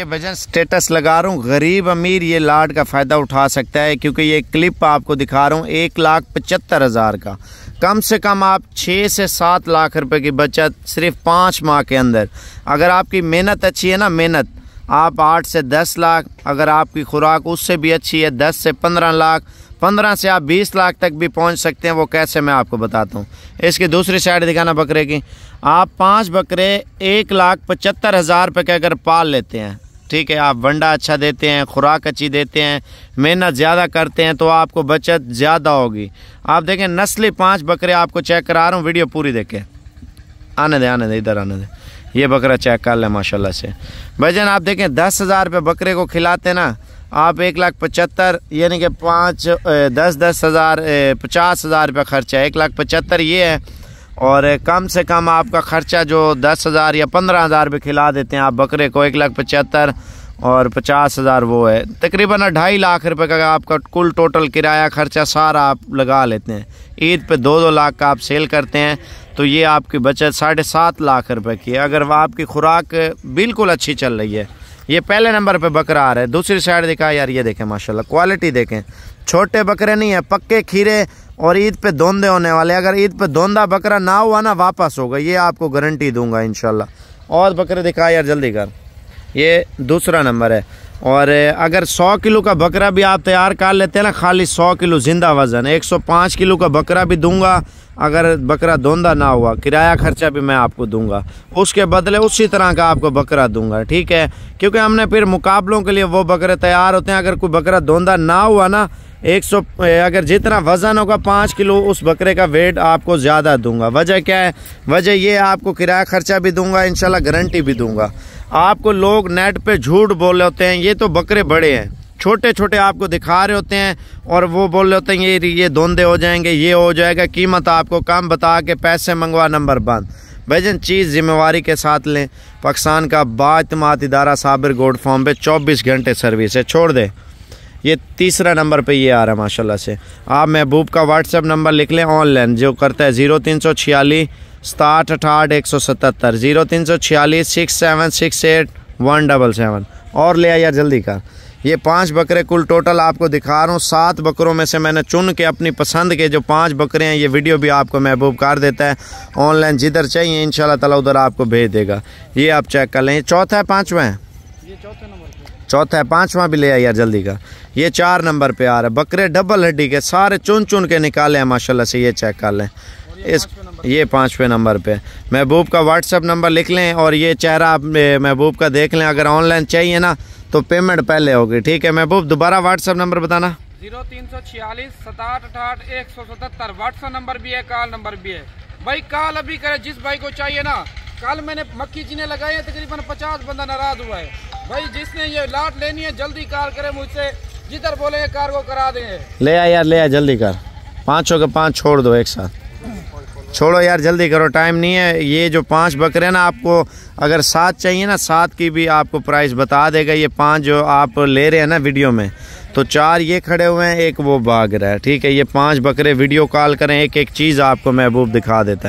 ये भजन स्टेटस लगा रहा हूँ गरीब अमीर ये लाड का फ़ायदा उठा सकता है क्योंकि ये क्लिप आपको दिखा रहा हूँ एक लाख पचहत्तर हज़ार का कम से कम आप छः से सात लाख रुपए की बचत सिर्फ पाँच माह के अंदर अगर आपकी मेहनत अच्छी है ना मेहनत आप आठ से दस लाख अगर आपकी खुराक उससे भी अच्छी है दस से पंद्रह लाख पंद्रह से आप बीस लाख तक भी पहुँच सकते हैं वो कैसे मैं आपको बताता हूँ इसकी दूसरी साइड दिखाना बकरे की आप पांच बकरे एक लाख पचहत्तर हज़ार रुपये के अगर पाल लेते हैं ठीक है आप वंडा अच्छा देते हैं खुराक अच्छी देते हैं मेहनत ज़्यादा करते हैं तो आपको बचत ज़्यादा होगी आप देखें नस्ली पाँच बकरे आपको चेक करा रहा हूँ वीडियो पूरी देखें आने दें आने दें इधर आने दें ये बकरा चेक कर लें माशाल्लाह से भाई आप देखें दस हज़ार रुपये बकरे को खिलाते ना आप एक लाख पचहत्तर यानी कि पाँच दस दस हज़ार पचास हज़ार रुपया खर्चा है एक लाख पचहत्तर ये है और कम से कम आपका ख़र्चा जो दस हज़ार या पंद्रह हज़ार भी खिला देते हैं आप बकरे को एक लाख पचहत्तर और पचास हज़ार वो है तकरीबन ढाई लाख रुपए का आपका कुल टोटल किराया खर्चा सारा आप लगा लेते हैं ईद पे दो दो लाख का आप सेल करते हैं तो ये आपकी बचत साढ़े सात लाख रुपए की है अगर वह आपकी खुराक बिल्कुल अच्छी चल रही है ये पहले नंबर पे बकरा आ रहा है दूसरी साइड देखा यार ये देखें माशाल्लाह क्वालिटी देखें छोटे बकरे नहीं हैं पक्के खीरे और ईद पे धोंदे होने वाले अगर ईद पे धोंदा बकरा ना हुआ ना वापस होगा ये आपको गारंटी दूंगा इनशाला और बकरे दिखा यार जल्दी कर ये दूसरा नंबर है और अगर 100 किलो का बकरा भी आप तैयार कर लेते हैं ना खाली 100 किलो ज़िंदा वज़न 105 किलो का बकरा भी दूंगा अगर बकरा धोंदा ना हुआ किराया खर्चा भी मैं आपको दूंगा उसके बदले उसी तरह का आपको बकरा दूंगा ठीक है क्योंकि हमने फिर मुकाबलों के लिए वो बकरे तैयार होते हैं अगर कोई बकरा धोंदा ना हुआ ना एक सौ अगर जितना वज़न होगा पाँच किलो उस बकरे का वेट आपको ज़्यादा दूंगा वजह क्या है वजह ये आपको किराया खर्चा भी दूंगा इन गारंटी भी दूंगा आपको लोग नेट पे झूठ बोल रहे होते हैं ये तो बकरे बड़े हैं छोटे छोटे आपको दिखा रहे होते हैं और वो बोल रहे होते हैं ये ये धोंदे हो जाएंगे ये हो जाएगा कीमत आपको कम बता के पैसे मंगवा नंबर बंद भाईजन चीज़ जिम्मेवारी के साथ लें पाकिस्तान का बातमात इदारा साबिर गोड फॉर्म पर चौबीस घंटे सर्विस है छोड़ दें ये तीसरा नंबर पे ये आ रहा है माशाल्लाह से आप महबूब का व्हाट्सएप नंबर लिख लें ऑनलाइन जो करता है ज़ीरो तीन सौ छियालीस साठ अठाठ एक सौ सतहत्तर ज़ीरो तीन सौ छियालीस six seven six eight one double seven और ले आया जल्दी का ये पांच बकरे कुल टोटल आपको दिखा रहा हूँ सात बकरों में से मैंने चुन के अपनी पसंद के जो पांच बकरे हैं ये वीडियो भी आपको महबूब कर देता है ऑनलाइन जिधर चाहिए इन ताला उधर आपको भेज देगा ये आप चेक कर लें चौथा है पाँचवा है चौथा है पांचवा भी ले आया यार जल्दी का ये चार नंबर पे आ रहा है बकरे डबल हड्डी के सारे चुन चुन के निकाले हैं माशाल्लाह से ये चेक कर लें इस ये पाँचवें नंबर पे महबूब का व्हाट्सअप नंबर लिख लें और ये चेहरा आप महबूब का देख लें अगर ऑनलाइन चाहिए ना तो पेमेंट पहले होगी ठीक है महबूब दोबारा व्हाट्सअप नंबर बताना जीरो तीन सौ छियालीस सताहठ अठाठ एक सौ सतहत्तर व्हाट्सअप नंबर भी है कॉल नंबर भी है भाई कॉल अभी करे जिस भाई को चाहिए ना कल मैंने मक्की जीने लगाए तकरीबन पचास बंदा नाराज हुआ है भाई जिसने ये लाट लेनी है जल्दी कार करे मुझसे जिधर बोले कार को करा दे ले आ यार ले आ जल्दी कर पाँचों के पाँच छोड़ दो एक साथ छोड़ो यार जल्दी करो टाइम नहीं है ये जो पांच बकरे हैं ना आपको अगर सात चाहिए ना सात की भी आपको प्राइस बता देगा ये पांच जो आप ले रहे हैं ना वीडियो में तो चार ये खड़े हुए हैं एक वो भाग रहा है ठीक है ये पांच बकरे वीडियो कॉल करें एक एक चीज़ आपको महबूब दिखा देता है